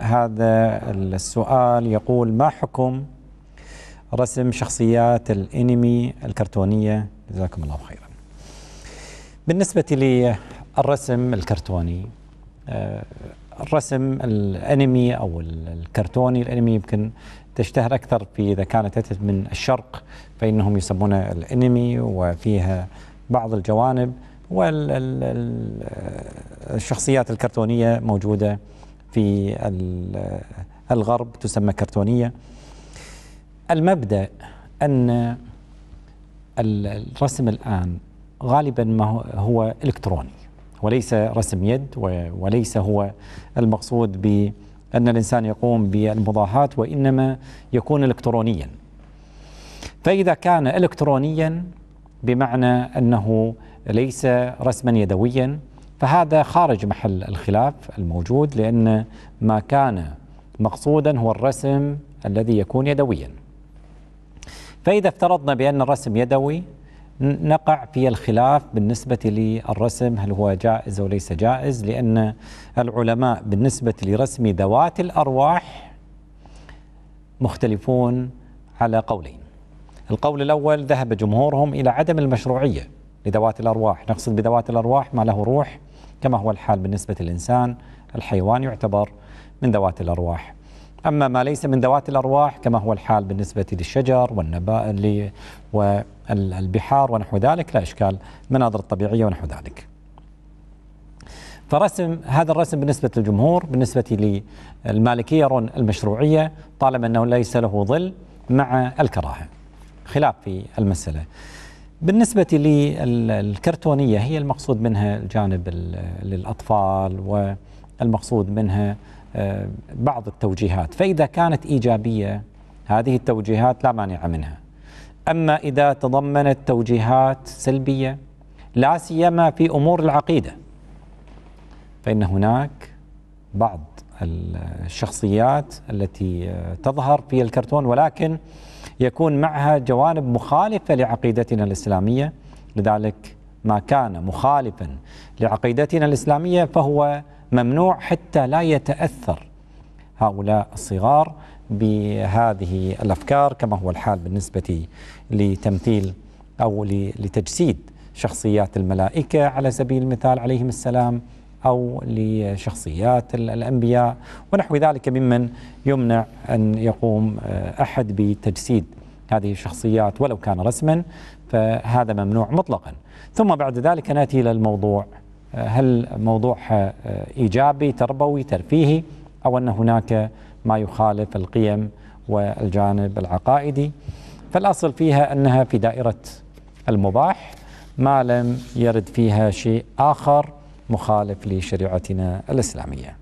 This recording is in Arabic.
هذا السؤال يقول ما حكم رسم شخصيات الانمي الكرتونيه جزاكم الله خيرا بالنسبه للرسم الكرتوني آه، الرسم الانمي او الكرتوني الانمي يمكن تشتهر اكثر في اذا كانت اتت من الشرق فانهم يسمونها الانمي وفيها بعض الجوانب والشخصيات آه، الكرتونيه موجوده في الغرب تسمى كرتونية المبدأ أن الرسم الآن غالبا ما هو إلكتروني وليس رسم يد وليس هو المقصود بأن الإنسان يقوم بالمضاهات وإنما يكون إلكترونيا فإذا كان إلكترونيا بمعنى أنه ليس رسما يدويا فهذا خارج محل الخلاف الموجود لأن ما كان مقصودا هو الرسم الذي يكون يدويا فإذا افترضنا بأن الرسم يدوي نقع في الخلاف بالنسبة للرسم هل هو جائز أو ليس جائز لأن العلماء بالنسبة لرسم ذوات الأرواح مختلفون على قولين القول الأول ذهب جمهورهم إلى عدم المشروعية لذوات الأرواح نقصد بذوات الأرواح ما له روح كما هو الحال بالنسبة للإنسان الحيوان يعتبر من ذوات الأرواح أما ما ليس من ذوات الأرواح كما هو الحال بالنسبة للشجر والنباء والبحار ونحو ذلك لا إشكال مناظر الطبيعية ونحو ذلك فرسم هذا الرسم بالنسبة للجمهور بالنسبة للمالكية يرون المشروعية طالما أنه ليس له ظل مع الكراهة خلاف في المسألة بالنسبة للكرتونية هي المقصود منها الجانب للأطفال والمقصود منها آه، بعض التوجيهات فإذا كانت إيجابية هذه التوجيهات لا مانع منها أما إذا تضمنت توجيهات سلبية لا سيما في أمور العقيدة فإن هناك بعض الشخصيات التي تظهر في الكرتون ولكن يكون معها جوانب مخالفة لعقيدتنا الإسلامية لذلك ما كان مخالفا لعقيدتنا الإسلامية فهو ممنوع حتى لا يتأثر هؤلاء الصغار بهذه الأفكار كما هو الحال بالنسبة لتمثيل أو لتجسيد شخصيات الملائكة على سبيل المثال عليهم السلام أو لشخصيات الأنبياء ونحو ذلك ممن يمنع أن يقوم آه، أحد بتجسيد هذه الشخصيات ولو كان رسما فهذا ممنوع مطلقا ثم بعد ذلك ناتي الى الموضوع آه، هل موضوع آه، ايجابي تربوي ترفيهي او ان هناك ما يخالف القيم والجانب العقائدي فالاصل فيها انها في دائره المباح ما لم يرد فيها شيء اخر مخالف لشريعتنا الإسلامية